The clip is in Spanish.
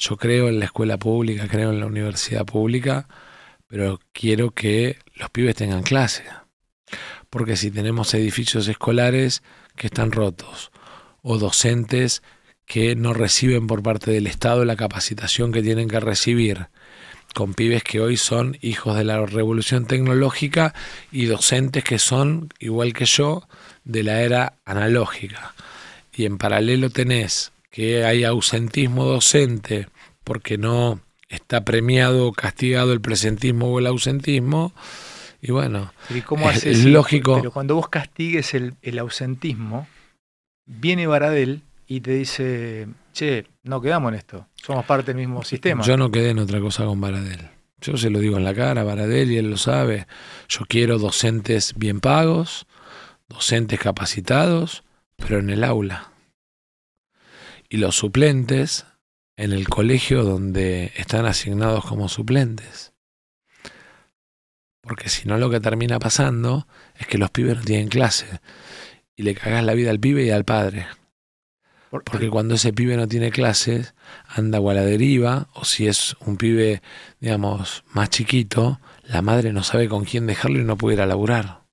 Yo creo en la escuela pública, creo en la universidad pública, pero quiero que los pibes tengan clase. Porque si tenemos edificios escolares que están rotos o docentes que no reciben por parte del Estado la capacitación que tienen que recibir, con pibes que hoy son hijos de la revolución tecnológica y docentes que son, igual que yo, de la era analógica. Y en paralelo tenés que hay ausentismo docente porque no está premiado o castigado el presentismo o el ausentismo. Y bueno, es, lógico. Pero cuando vos castigues el, ausentismo, viene Baradel y te dice, che, no quedamos en esto, somos parte del mismo sistema. Yo no quedé en otra cosa con Baradel. Yo se lo digo en la cara a Baradel y él lo sabe. Yo quiero docentes bien pagos, docentes capacitados, pero en el aula y los suplentes en el colegio donde están asignados como suplentes. Porque si no lo que termina pasando es que los pibes no tienen clase y le cagás la vida al pibe y al padre. Porque cuando ese pibe no tiene clases, anda o a la deriva, o si es un pibe, digamos, más chiquito, la madre no sabe con quién dejarlo y no puede ir a laburar.